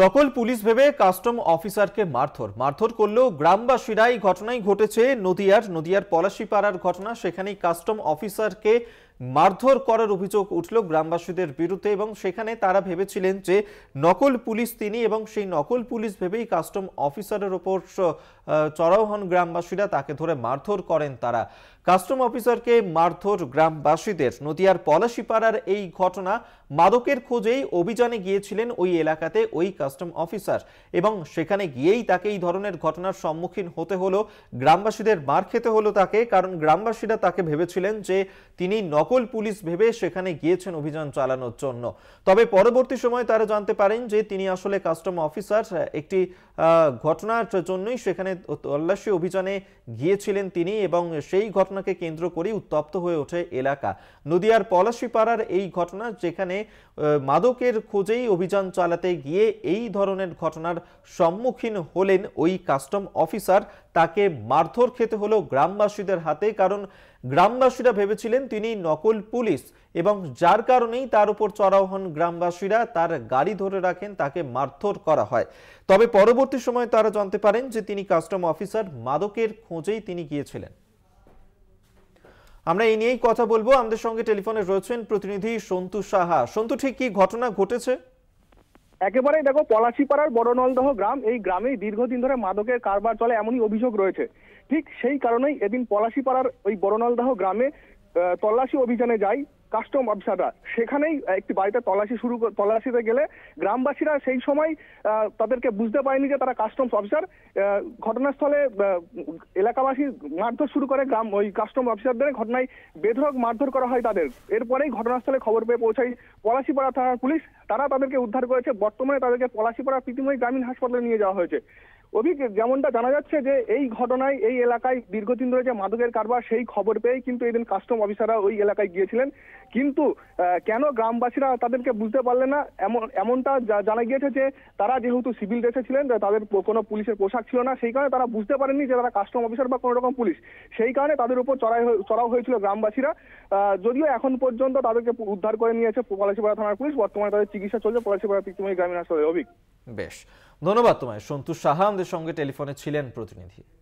নকল পুলিশ ভেবে কাস্টম অফিসারকে মারধর মারধর করলেও গ্রামবাসীরা এই ঘটনাই ঘটেছে নদিয়ার নদিয়ার পলাশিপাড়ার ঘটনা সেখানেই কাস্টম অফিসারকে মারধর করার অভিযোগ উঠল গ্রামবাসীদের বিরুদ্ধে এবং সেখানে তারা ভেবেছিলেন যে নকল পুলিশ তিনি এবং সেই নকল পুলিশ ভেবেই কাস্টম অফিসারের ওপর চড়াও হন গ্রামবাসীরা তাকে ধরে মারধর করেন তারা কাস্টম অফিসারকে মারধর গ্রামবাসীদের নদিয়ার পলাশিপাড়ার এই ঘটনা মাদকের খোঁজেই অভিযানে গিয়েছিলেন ওই এলাকাতে ওই কাস্টম অফিসার এবং সেখানে গিয়েই তাকে এই ধরনের ঘটনার সম্মুখীন হতে হলো গ্রামবাসীদের মার খেতে হলো তাকে কারণ গ্রামবাসীরা তাকে ভেবেছিলেন যে তিনি নক নকল পুলিশ ভেবে সেখানে গিয়েছেন অভিযান চালানোর জন্য তবে পরবর্তী সময় তারা জানতে পারেন যে তিনি আসলে কাস্টম অফিসার একটি ঘটনার জন্যই সেখানে তল্লাশি অভিযানে গিয়েছিলেন তিনি এবং সেই ঘটনাকে কেন্দ্র করে উত্তপ্ত হয়ে ওঠে এলাকা নদিয়ার পলাশিপাড়ার এই ঘটনা যেখানে মাদকের খোঁজেই অভিযান চালাতে গিয়ে এই ধরনের ঘটনার সম্মুখীন হলেন ওই কাস্টম অফিসার তাকে মারধর খেতে হলো গ্রামবাসীদের হাতে কারণ গ্রামবাসীরা ভেবেছিলেন তিনি নকল পুলিশ এবং যার কারণেই তার উপর চড়াও হন গ্রামবাসীরা তার গাড়ি ধরে রাখেন তাকে মারধর করা হয় তবে পরবর্তী সময়ে তারা জানতে পারেন যে তিনি কাস্টম অফিসার মাদকের খোঁজেই তিনি গিয়েছিলেন আমরা এই নিয়েই কথা বলবো আমাদের সঙ্গে টেলিফোনে রয়েছেন প্রতিনিধি সন্তু সাহা সন্তু ঠিক কি ঘটনা ঘটেছে একেবারে দেখো পলাশিপাড়ার বড়নলদহ গ্রাম এই গ্রামেই দীর্ঘদিন ধরে মাদকের কারবার চলে এমনই অভিযোগ রয়েছে ঠিক সেই কারণেই এদিন পলাশিপাড়ার ওই বড়নলদহ গ্রামে তল্লাশি অভিযানে যায় কাস্টম অফিসাররা সেখানেই একটি বাড়িতে তলাশি শুরু তলাশিতে গেলে গ্রামবাসীরা সেই সময় তাদেরকে বুঝতে পারেনি যে তারা কাস্টমস অফিসার ঘটনাস্থলে এলাকাবাসী মারধর শুরু করে গ্রাম ওই কাস্টম অফিসারদের ঘটনায় বেধরক মারধর করা হয় তাদের এরপরেই ঘটনাস্থলে খবর পেয়ে পৌঁছায় পলাশিপাড়া থানার পুলিশ তারা তাদেরকে উদ্ধার করেছে বর্তমানে তাদেরকে পলাশিপাড়া প্রীতিময় গ্রামীণ হাসপাতালে নিয়ে যাওয়া হয়েছে অভিক যেমনটা জানা যাচ্ছে যে এই ঘটনায় এই এলাকায় দীর্ঘদিন ধরে যে মাদকের কারবার সেই খবর পেয়েই কিন্তু এদিন কাস্টম অফিসাররা ওই এলাকায় গিয়েছিলেন কিন্তু কেন গ্রামবাসীরা তাদেরকে বুঝতে পারলে না এমন এমনটা জানা গিয়েছে যে তারা যেহেতু সিভিল ড্রেসে ছিলেন তাদের কোনো পুলিশের পোশাক ছিল না সেই কারণে তারা বুঝতে পারেননি যে তারা কাস্টম অফিসার বা কোনো রকম পুলিশ সেই কারণে তাদের উপর চড়াই চড়াও হয়েছিল গ্রামবাসীরা যদিও এখন পর্যন্ত তাদেরকে উদ্ধার করে নিয়েছে পলাশিপাড়া থানার পুলিশ বর্তমানে তাদের চিকিৎসা চলছে পলাশিপাড়া তিক্তময় গ্রামীণ হাসপাতালে অভিক বেশ ধন্যবাদ তোমায় সন্তু সাহা আমাদের সঙ্গে টেলিফোনে ছিলেন প্রতিনিধি